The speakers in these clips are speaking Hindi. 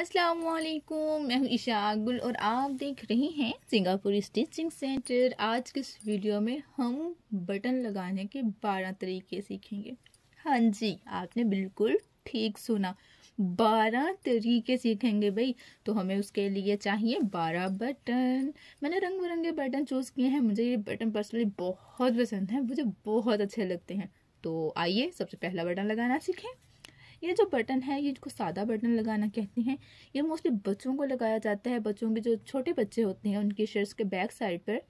असलकुम मैं हूं ईशा आगुल और आप देख रहे हैं सिंगापुर स्टिचिंग सेंटर आज के इस वीडियो में हम बटन लगाने के 12 तरीके सीखेंगे हाँ जी आपने बिल्कुल ठीक सुना 12 तरीके सीखेंगे भाई तो हमें उसके लिए चाहिए 12 बटन मैंने रंग बिरंगे बटन चूज़ किए हैं मुझे ये बटन पर्सनली बहुत पसंद है मुझे बहुत अच्छे लगते हैं तो आइए सबसे पहला बटन लगाना सीखें ये जो बटन है ये इसको सादा बटन लगाना कहते हैं ये मोस्टली बच्चों को लगाया जाता है बच्चों के जो छोटे बच्चे होते हैं उनके शर्ट्स के बैक साइड पर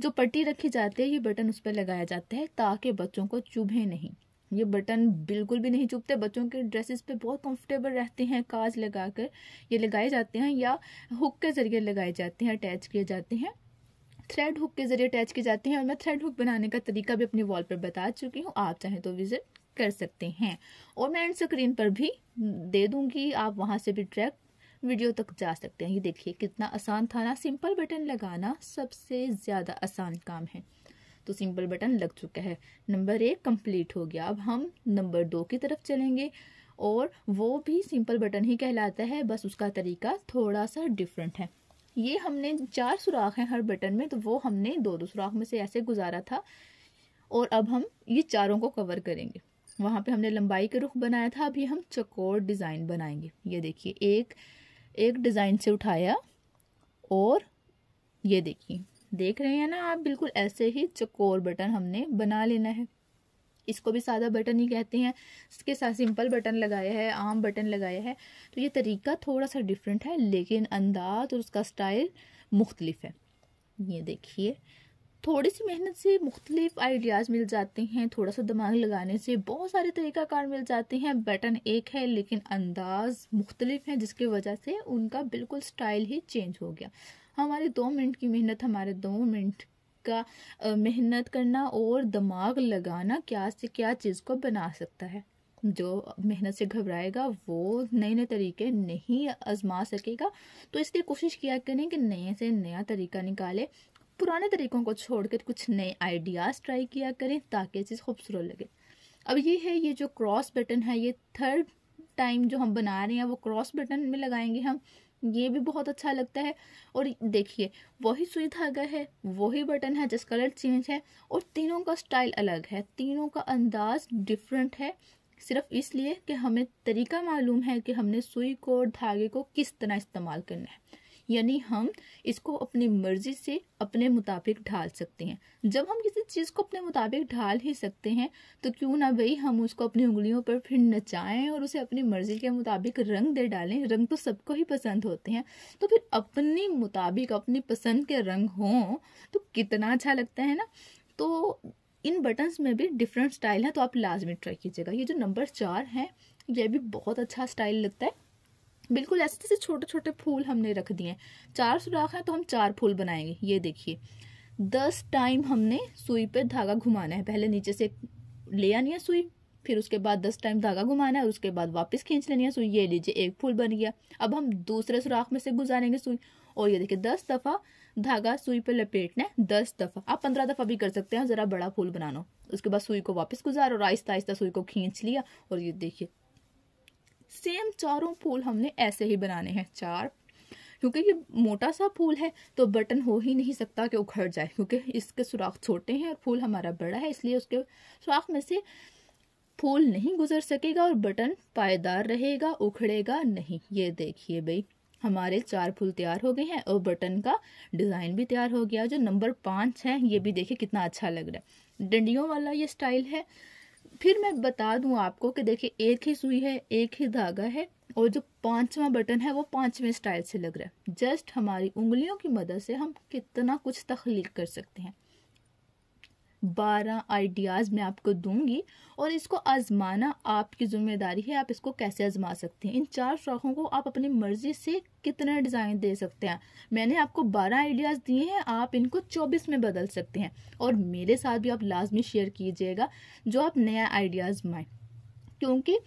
जो पट्टी रखी जाती है ये बटन उस पर लगाया जाता है ताकि बच्चों को चुभे नहीं ये बटन बिल्कुल भी नहीं चुभते बच्चों के ड्रेसेस पे बहुत कंफर्टेबल रहते हैं काज लगाकर ये लगाए जाते हैं या हुक के ज़रिए लगाए जाते हैं अटैच किए जाते हैं थ्रेड हुक के ज़रिए अटैच किए जाते हैं और मैं थ्रेड हुक बनाने का तरीका भी अपने वॉल पर बता चुकी हूँ आप चाहें तो विज़िट कर सकते हैं और मैं एंड स्क्रीन पर भी दे दूंगी आप वहाँ से भी ट्रैक वीडियो तक जा सकते हैं ये देखिए कितना आसान था ना सिंपल बटन लगाना सबसे ज़्यादा आसान काम है तो सिंपल बटन लग चुका है नंबर एक कंप्लीट हो गया अब हम नंबर दो की तरफ चलेंगे और वो भी सिंपल बटन ही कहलाता है बस उसका तरीका थोड़ा सा डिफरेंट है ये हमने चार सुराख हैं हर बटन में तो वो हमने दो दो सुराख में से ऐसे गुजारा था और अब हम ये चारों को कवर करेंगे वहाँ पे हमने लंबाई का रुख बनाया था अभी हम चकोर डिज़ाइन बनाएंगे ये देखिए एक एक डिज़ाइन से उठाया और ये देखिए देख रहे हैं ना आप बिल्कुल ऐसे ही चकोर बटन हमने बना लेना है इसको भी सादा बटन ही कहते हैं इसके साथ सिंपल बटन लगाया है आम बटन लगाया है तो ये तरीका थोड़ा सा डिफरेंट है लेकिन अंदाज और उसका स्टाइल मुख्तलिफ है ये देखिए थोड़ी सी मेहनत से मुख्तलिफ आइडियाज़ मिल जाते हैं थोड़ा सा दिमाग लगाने से बहुत सारे तरीक़ाकार मिल जाते हैं बटन एक है लेकिन अंदाज मुख्तलिफ हैं जिसकी वजह से उनका बिल्कुल स्टाइल ही चेंज हो गया हमारे दो मिनट की मेहनत हमारे दो मिनट का मेहनत करना और दिमाग लगाना क्या से क्या चीज़ को बना सकता है जो मेहनत से घबराएगा वो नए नए तरीके नहीं आजमा सकेगा तो इसलिए कोशिश किया करें कि नए से नया तरीका निकाले पुराने तरीकों को छोड़कर कुछ नए आइडियाज़ ट्राई किया करें ताकि चीज़ खूबसूरत लगे अब ये है ये जो क्रॉस बटन है ये थर्ड टाइम जो हम बना रहे हैं वो क्रॉस बटन में लगाएंगे हम ये भी बहुत अच्छा लगता है और देखिए वही सुई धागा है वही बटन है जिस कलर चेंज है और तीनों का स्टाइल अलग है तीनों का अंदाज डिफरेंट है सिर्फ इसलिए कि हमें तरीका मालूम है कि हमने सुई को और धागे को किस तरह इस्तेमाल करना है यानी हम इसको अपनी मर्जी से अपने मुताबिक ढाल सकते हैं जब हम किसी चीज़ को अपने मुताबिक ढाल ही सकते हैं तो क्यों ना भाई हम उसको अपनी उंगलियों पर फिर नचाएं और उसे अपनी मर्जी के मुताबिक रंग दे डालें रंग तो सबको ही पसंद होते हैं तो फिर अपने मुताबिक अपनी पसंद के रंग हों तो कितना अच्छा लगता है ना तो इन बटन्स में भी डिफरेंट स्टाइल है तो आप लाजमी ट्राई कीजिएगा ये जो नंबर चार है यह भी बहुत अच्छा स्टाइल लगता है बिल्कुल ऐसे जैसे छोटे छोटे फूल हमने रख दिए हैं चार सुराख हैं तो हम चार फूल बनाएंगे ये देखिए दस टाइम हमने सुई पे धागा घुमाना है पहले नीचे से ले आनी है सुई फिर उसके बाद दस टाइम धागा घुमाना है और उसके बाद वापस खींच लेनी है सुई ये लीजिए एक फूल बन गया अब हम दूसरे सुराख में से गुजारेंगे सुई और ये देखिए दस दफ़ा धागा सुई पर लपेटना है दस दफ़ा आप पंद्रह दफ़ा भी कर सकते हैं ज़रा बड़ा फूल बनाना उसके बाद सुई को वापस गुजारो और आहिस्ता आहिस्ता सुई को खींच लिया और ये देखिए सेम चारों फूल हमने ऐसे ही बनाने हैं चार क्योंकि ये मोटा सा फूल है तो बटन हो ही नहीं सकता कि उखड़ जाए क्योंकि इसके सुराख छोटे हैं और फूल हमारा बड़ा है इसलिए उसके सुराख में से फूल नहीं गुजर सकेगा और बटन पायदार रहेगा उखड़ेगा नहीं ये देखिए भाई हमारे चार फूल तैयार हो गए हैं और बटन का डिज़ाइन भी तैयार हो गया जो नंबर पाँच है ये भी देखिए कितना अच्छा लग रहा है डंडियों वाला ये स्टाइल है फिर मैं बता दूं आपको कि देखिए एक ही सुई है एक ही धागा है और जो पांचवा बटन है वो पांचवें स्टाइल से लग रहा है जस्ट हमारी उंगलियों की मदद से हम कितना कुछ तख्लीक कर सकते हैं बारह आइडियाज़ मैं आपको दूंगी और इसको आज़माना आपकी ज़िम्मेदारी है आप इसको कैसे आज़मा सकते हैं इन चार फ्रॉकों को आप अपनी मर्ज़ी से कितना डिज़ाइन दे सकते हैं मैंने आपको बारह आइडियाज़ दिए हैं आप इनको चौबीस में बदल सकते हैं और मेरे साथ भी आप लाजमी शेयर कीजिएगा जो आप नया आइडियाज़ माएँ क्योंकि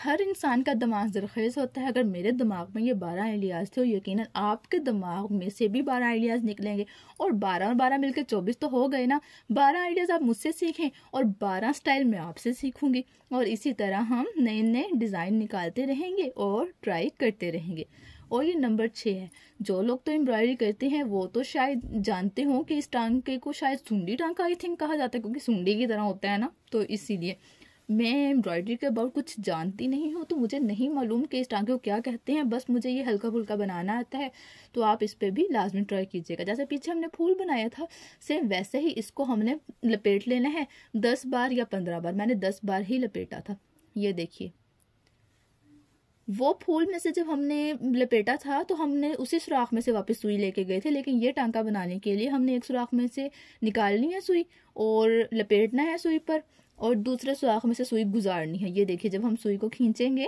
हर इंसान का दिमाग जरखेज़ होता है अगर मेरे दिमाग में ये बारह आइडियाज़ थे और यकीन आपके दिमाग में से भी बारह आइडियाज़ निकलेंगे और बारह और बारह मिलकर चौबीस तो हो गए ना बारह आइडियाज़ आप मुझसे सीखें और बारह स्टाइल मैं आपसे सीखूंगी और इसी तरह हम नए नए डिज़ाइन निकालते रहेंगे और ट्राई करते रहेंगे और ये नंबर छः है जो लोग तो एम्ब्रॉयडरी करते हैं वो तो शायद जानते हों कि इस टांके को शायद सूंडी टांका आई थिंक कहा जाता है क्योंकि सूंडी की तरह होता है ना तो इसीलिए मैं एम्ब्रॉयडरी के अबाउट कुछ जानती नहीं हूँ तो मुझे नहीं मालूम कि इस टांगे को क्या कहते हैं बस मुझे ये हल्का फुल्का बनाना आता है तो आप इस पर भी लाजमी ट्राई कीजिएगा जैसे पीछे हमने फूल बनाया था सेम वैसे ही इसको हमने लपेट लेना है दस बार या पंद्रह बार मैंने दस बार ही लपेटा था ये देखिए वो फूल में से जब हमने लपेटा था तो हमने उसी सुराख में से वापस सुई लेके गए थे लेकिन ये टांका बनाने के लिए हमने एक सुराख में से निकालनी है सुई और लपेटना है सुई पर और दूसरे सुराख में से सुई गुजारनी है ये देखिए जब हम सुई को खींचेंगे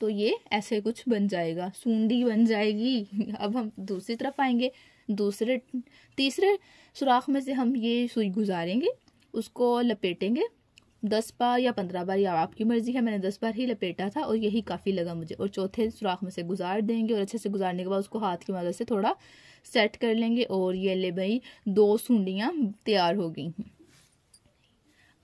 तो ये ऐसे कुछ बन जाएगा सूंडी बन जाएगी अब हम दूसरी तरफ आएंगे दूसरे तीसरे सुराख में से हम ये सुई गुजारेंगे उसको लपेटेंगे दस बार या पंद्रह बार या आपकी मर्ज़ी है मैंने दस बार ही लपेटा था और यही काफ़ी लगा मुझे और चौथे सुराख में से गुजार देंगे और अच्छे से गुजारने के बाद उसको हाथ की मदद से थोड़ा सेट कर लेंगे और ये ले भाई दो सूंडियाँ तैयार हो गई हैं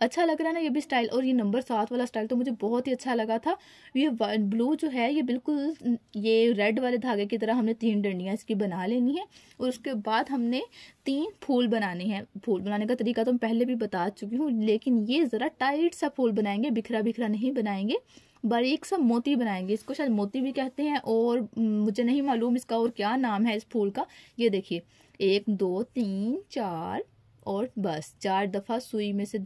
अच्छा लग रहा है ना ये भी स्टाइल और ये नंबर सात वाला स्टाइल तो मुझे बहुत ही अच्छा लगा था ये ब्लू जो है ये बिल्कुल ये रेड वाले धागे की तरह हमने तीन डंडियाँ इसकी बना लेनी है और उसके बाद हमने तीन फूल बनाने हैं फूल बनाने का तरीका तो मैं पहले भी बता चुकी हूँ लेकिन ये ज़रा टाइट सा फूल बनाएंगे बिखरा बिखरा नहीं बनाएंगे बारीक सा मोती बनाएंगे इसको शायद मोती भी कहते हैं और मुझे नहीं मालूम इसका और क्या नाम है इस फूल का ये देखिए एक दो तीन चार और बस चार दफ़ा सुई में से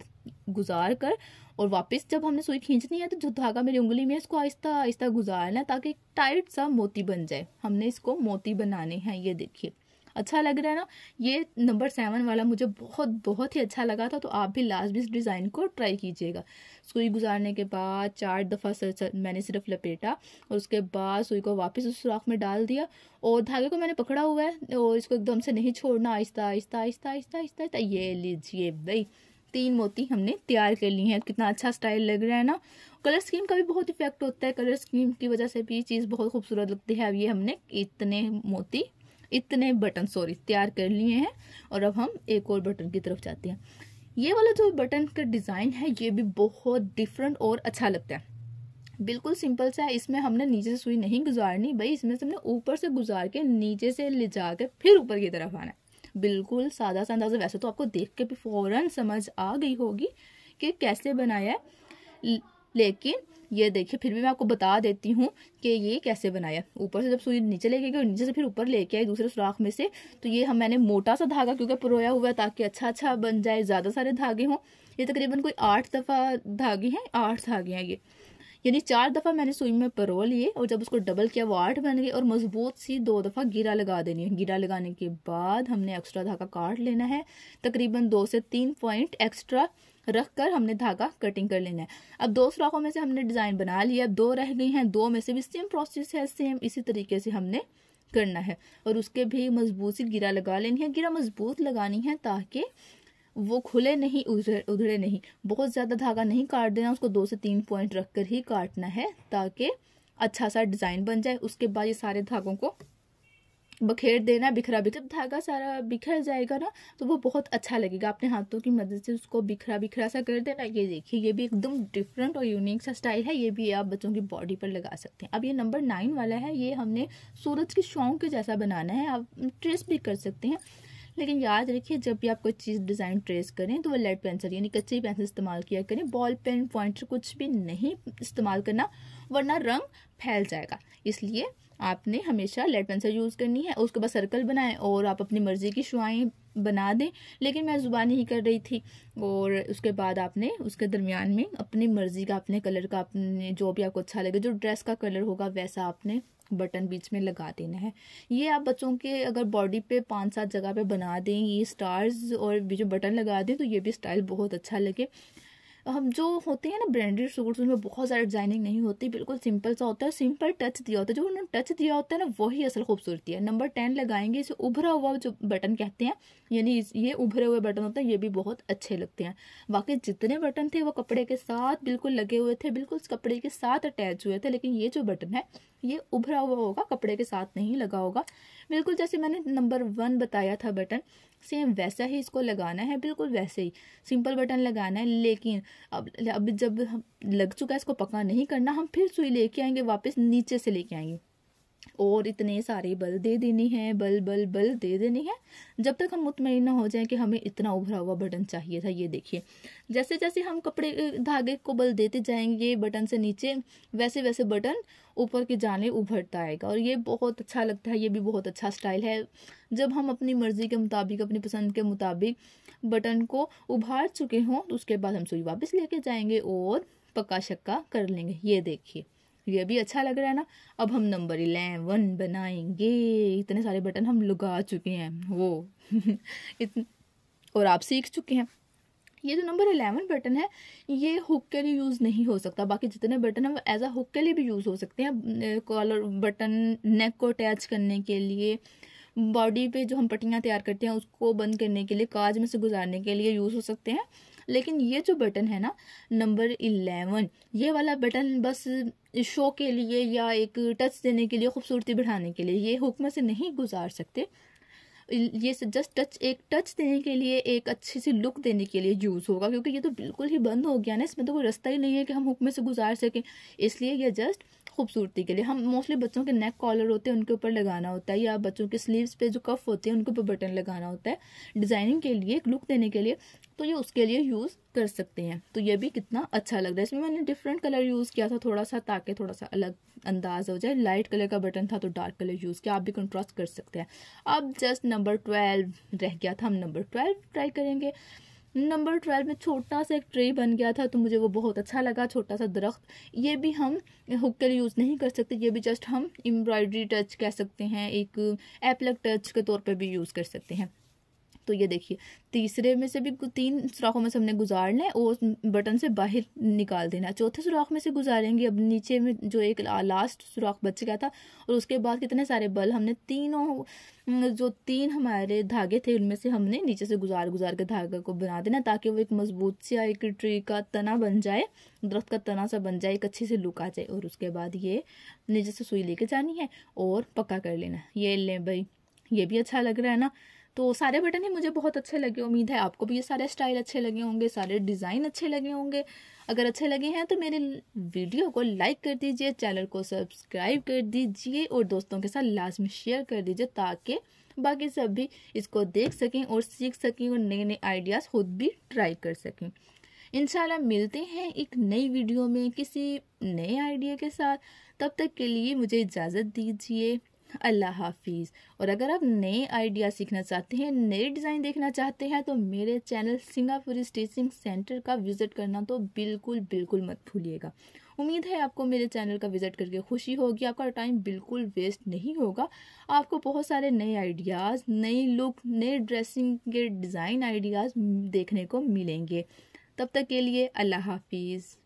गुजार कर और वापस जब हमने सुई खींचनी है तो जो धागा मेरी उंगली में है इसको आहिस्ता आहिस्ता गुजारना है ताकि टाइट सा मोती बन जाए हमने इसको मोती बनाने हैं ये देखिए अच्छा लग रहा है ना ये नंबर सेवन वाला मुझे बहुत बहुत ही अच्छा लगा था तो आप भी लास्ट इस डिज़ाइन को ट्राई कीजिएगा सुई गुजारने के बाद चार दफ़ा मैंने सिर्फ लपेटा और उसके बाद सुई को वापस उस सुराख में डाल दिया और धागे को मैंने पकड़ा हुआ है और इसको एकदम से नहीं छोड़ना आहिस्ता आहिस्ता आहिस्ता आहिस्ता आहिस्ता आहिस्ता ये लीजिए भाई तीन मोती हमने तैयार कर ली हैं कितना अच्छा स्टाइल लग रहा है ना कलर स्कीम का भी बहुत इफेक्ट होता है कलर स्कीम की वजह से भी ये चीज़ बहुत खूबसूरत लगती है अब ये हमने इतने मोती इतने बटन सॉरी तैयार कर लिए हैं और अब हम एक और बटन की तरफ जाते हैं ये वाला जो बटन का डिज़ाइन है ये भी बहुत डिफरेंट और अच्छा लगता है बिल्कुल सिंपल सा है इसमें हमने नीचे से सुई नहीं गुजारनी भाई इसमें से हमने ऊपर से गुजार के नीचे से ले जा कर फिर ऊपर की तरफ आना है बिल्कुल सादा सा अंदाज़ा वैसे तो आपको देख के भी फ़ौरन समझ आ गई होगी कि कैसे बनाया है लेकिन ये देखिए फिर भी मैं आपको बता देती हूँ कि ये कैसे बनाया ऊपर से जब सुई नीचे लेके गई नीचे से फिर ऊपर लेके आई दूसरे सुराख में से तो ये हम मैंने मोटा सा धागा क्योंकि परोया हुआ है ताकि अच्छा अच्छा बन जाए ज़्यादा सारे धागे हों ये तकरीबन कोई आठ दफ़ा धागे हैं आठ धागे हैं ये यानी चार दफ़ा मैंने सुई में परो लिए और जब उसको डबल किया वो आठ बन गए और मजबूत सी दो दफ़ा गिरा लगा देनी है गिरा लगाने के बाद हमने एक्स्ट्रा धागा काट लेना है तकरीबन दो से तीन पॉइंट एक्स्ट्रा रख कर हमने धागा कटिंग कर लेना है अब दो फ्रॉकों में से हमने डिज़ाइन बना लिया अब दो रह गई हैं दो में से भी सेम प्रोसेस है सेम इसी तरीके से हमने करना है और उसके भी मजबूत सी गिरा लगा लेनी है गिरा मजबूत लगानी है ताकि वो खुले नहीं उधड़े उधड़े नहीं बहुत ज़्यादा धागा नहीं काट देना उसको दो से तीन पॉइंट रख कर ही काटना है ताकि अच्छा सा डिज़ाइन बन जाए उसके बाद ये सारे धागों को बखेर देना बिखरा भी जब धागा सारा बिखर जाएगा ना तो वो बहुत अच्छा लगेगा अपने हाथों की मदद से उसको बिखरा बिखरा सा कर देना ये देखिए ये भी एकदम डिफरेंट और यूनिक सा स्टाइल है ये भी आप बच्चों की बॉडी पर लगा सकते हैं अब ये नंबर नाइन वाला है ये हमने सूरज की शौक के जैसा बनाना है आप ट्रेस भी कर सकते हैं लेकिन याद रखिए जब भी आप कोई चीज़ डिज़ाइन ट्रेस करें तो वो लेड पेंसिल यानी कच्ची पेंसिल इस्तेमाल किया करें बॉल पेन पॉइंटर कुछ भी नहीं इस्तेमाल करना वरना रंग फैल जाएगा इसलिए आपने हमेशा लेड पेंसिल यूज़ करनी है उसके बाद सर्कल बनाएं और आप अपनी मर्ज़ी की शुआएँ बना दें लेकिन मैं ज़ुबानी ही कर रही थी और उसके बाद आपने उसके दरमियान में अपनी मर्ज़ी का अपने कलर का अपने जो भी आपको अच्छा लगे जो ड्रेस का कलर होगा वैसा आपने बटन बीच में लगा देना है ये आप बच्चों के अगर बॉडी पे पांच सात जगह पे बना दें ये स्टार्स और बीच बटन लगा दें तो ये भी स्टाइल बहुत अच्छा लगे हम जो होते हैं ना ब्रांडेड सूट्स उनमें बहुत ज़्यादा डिजाइनिंग नहीं होती बिल्कुल सिंपल सा होता है सिंपल टच दिया होता है जो उन्होंने टच दिया होता है ना वही असल खूबसूरती है नंबर टेन लगाएंगे इसे उभरा हुआ जो बटन कहते हैं यानी ये उभरे हुए बटन होते हैं ये भी बहुत अच्छे लगते हैं बाकी जितने बटन थे वो कपड़े के साथ बिल्कुल लगे हुए थे बिल्कुल उस कपड़े के साथ अटैच हुए थे लेकिन ये जो बटन है ये उभरा हुआ होगा कपड़े के साथ नहीं लगा होगा बिल्कुल जैसे मैंने नंबर वन बताया था बटन सेम वैसा ही इसको लगाना है बिल्कुल वैसे ही सिंपल बटन लगाना है लेकिन अब अब जब लग चुका है इसको पक्का नहीं करना हम फिर सुई लेके आएंगे वापस नीचे से लेके आएंगे और इतने सारे बल दे देनी है बल बल बल दे देनी है जब तक हम मुतमिन हो जाए कि हमें इतना उभरा हुआ बटन चाहिए था ये देखिए जैसे जैसे हम कपड़े धागे को बल देते जाएंगे बटन से नीचे वैसे वैसे बटन ऊपर की जाने उभरता आएगा और ये बहुत अच्छा लगता है ये भी बहुत अच्छा स्टाइल है जब हम अपनी मर्ज़ी के मुताबिक अपनी पसंद के मुताबिक बटन को उभार चुके हों तो उसके बाद हम सुई वापस लेके जाएंगे और पक्का शक्का कर लेंगे ये देखिए ये भी अच्छा लग रहा है ना अब हम नंबर इलेवन बनाएंगे इतने सारे बटन हम लगा चुके हैं वो इतन और आप सीख चुके हैं ये जो नंबर इलेवन बटन है ये हुक के लिए यूज़ नहीं हो सकता बाकी जितने बटन हैं वो एज आ हुक के लिए भी यूज़ हो सकते हैं कॉलर बटन नेक को अटैच करने के लिए बॉडी पे जो हम पट्टियाँ तैयार करते हैं उसको बंद करने के लिए काज में से गुजारने के लिए यूज़ हो सकते हैं लेकिन ये जो बटन है ना नंबर इलेवन ये वाला बटन बस शो के लिए या एक टच देने के लिए खूबसूरती बढ़ाने के लिए ये हुक्म से नहीं गुजार सकते ये जस्ट टच एक टच देने के लिए एक अच्छी सी लुक देने के लिए यूज़ होगा क्योंकि ये तो बिल्कुल ही बंद हो गया ना इसमें तो कोई रास्ता ही नहीं है कि हम हुक्म से गुजार सकें इसलिए ये जस्ट खूबसूरती के लिए हम मोस्टली बच्चों के नेक कॉलर होते हैं उनके ऊपर लगाना होता है या बच्चों के स्लीव्स पे जो कफ होते हैं उनके ऊपर बटन लगाना होता है डिज़ाइनिंग के लिए एक लुक देने के लिए तो ये उसके लिए यूज़ कर सकते हैं तो ये भी कितना अच्छा लग रहा है इसमें मैंने डिफरेंट कलर यूज़ किया था थोड़ा सा ताकि थोड़ा सा अलग अंदाज हो जाए लाइट कलर का बटन था तो डार्क कलर यूज़ किया आप भी कंट्रास्ट कर सकते हैं अब जस्ट नंबर ट्वेल्व रह गया था हम नंबर ट्वेल्व ट्राई करेंगे नंबर ट्वेल्व में छोटा सा एक ट्री बन गया था तो मुझे वो बहुत अच्छा लगा छोटा सा दरख्त ये भी हम हुक के लिए यूज़ नहीं कर सकते ये भी जस्ट हम एम्ब्रॉयडरी टच कह सकते हैं एक एप्लक टच के तौर पर भी यूज़ कर सकते हैं तो ये देखिए तीसरे में से भी तीन सुराखों में से हमने गुजारना है और बटन से बाहर निकाल देना है चौथे सुराख में से गुजारेंगे अब नीचे में जो एक लास्ट सुराख बच गया था और उसके बाद कितने सारे बल हमने तीनों जो तीन हमारे धागे थे उनमें से हमने नीचे से गुजार गुजार के धागे को बना देना ताकि वो एक मजबूत सा एक ट्री का तना बन जाए दरख्त का तना सा बन जाए एक अच्छे से लुक आ जाए और उसके बाद ये नीचे से सुई लेके जानी है और पक्का कर लेना ये लें भाई ये भी अच्छा लग रहा है ना तो सारे बटन ही मुझे बहुत अच्छे लगे उम्मीद है आपको भी ये सारे स्टाइल अच्छे लगे होंगे सारे डिज़ाइन अच्छे लगे होंगे अगर अच्छे लगे हैं तो मेरे वीडियो को लाइक कर दीजिए चैनल को सब्सक्राइब कर दीजिए और दोस्तों के साथ में शेयर कर दीजिए ताकि बाकी सब भी इसको देख सकें और सीख सकें और नए नए आइडियाज़ खुद भी ट्राई कर सकें इंशाल्लाह मिलते हैं एक नई वीडियो में किसी नए आइडिया के साथ तब तक के लिए मुझे इजाज़त दीजिए अल्लाह हाफिज़ और अगर आप नए आइडिया सीखना चाहते हैं नए डिज़ाइन देखना चाहते हैं तो मेरे चैनल सिंगापुरी स्टिचिंग सेंटर का विज़िट करना तो बिल्कुल बिल्कुल मत भूलिएगा उम्मीद है आपको मेरे चैनल का विज़िट करके खुशी होगी आपका टाइम बिल्कुल वेस्ट नहीं होगा आपको बहुत सारे नए आइडियाज़ नई लुक नए ड्रेसिंग के डिज़ाइन आइडियाज़ देखने को मिलेंगे तब तक के लिए अल्लाह हाफिज़